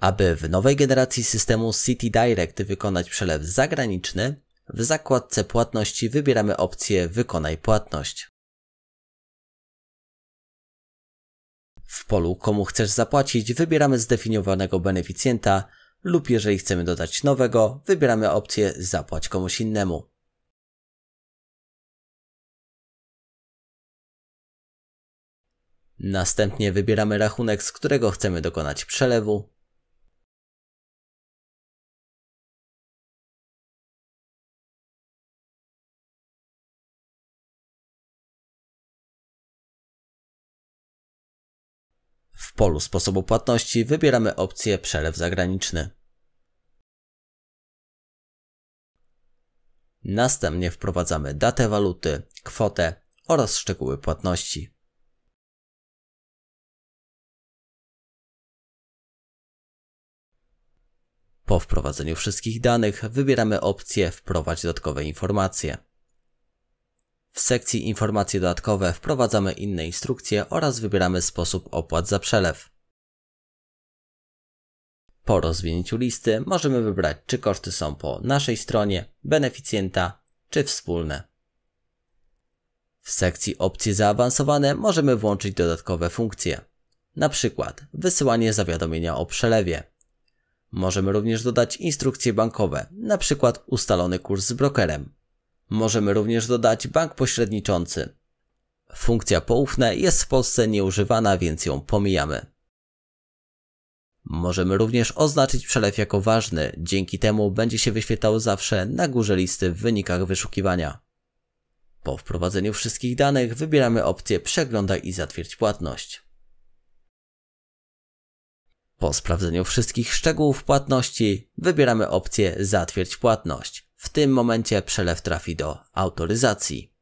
Aby w nowej generacji systemu City Direct wykonać przelew zagraniczny, w zakładce płatności wybieramy opcję Wykonaj płatność. W polu komu chcesz zapłacić wybieramy zdefiniowanego beneficjenta lub jeżeli chcemy dodać nowego, wybieramy opcję Zapłać komuś innemu. Następnie wybieramy rachunek, z którego chcemy dokonać przelewu polu sposobu płatności wybieramy opcję Przelew zagraniczny. Następnie wprowadzamy datę waluty, kwotę oraz szczegóły płatności. Po wprowadzeniu wszystkich danych wybieramy opcję Wprowadź dodatkowe informacje. W sekcji Informacje dodatkowe wprowadzamy inne instrukcje oraz wybieramy sposób opłat za przelew. Po rozwinięciu listy możemy wybrać, czy koszty są po naszej stronie, beneficjenta, czy wspólne. W sekcji Opcje zaawansowane możemy włączyć dodatkowe funkcje, np. wysyłanie zawiadomienia o przelewie. Możemy również dodać instrukcje bankowe, np. ustalony kurs z brokerem. Możemy również dodać bank pośredniczący. Funkcja poufna jest w Polsce nieużywana, więc ją pomijamy. Możemy również oznaczyć przelew jako ważny, dzięki temu będzie się wyświetlał zawsze na górze listy w wynikach wyszukiwania. Po wprowadzeniu wszystkich danych wybieramy opcję Przeglądaj i zatwierdź płatność. Po sprawdzeniu wszystkich szczegółów płatności wybieramy opcję Zatwierdź płatność. W tym momencie przelew trafi do autoryzacji.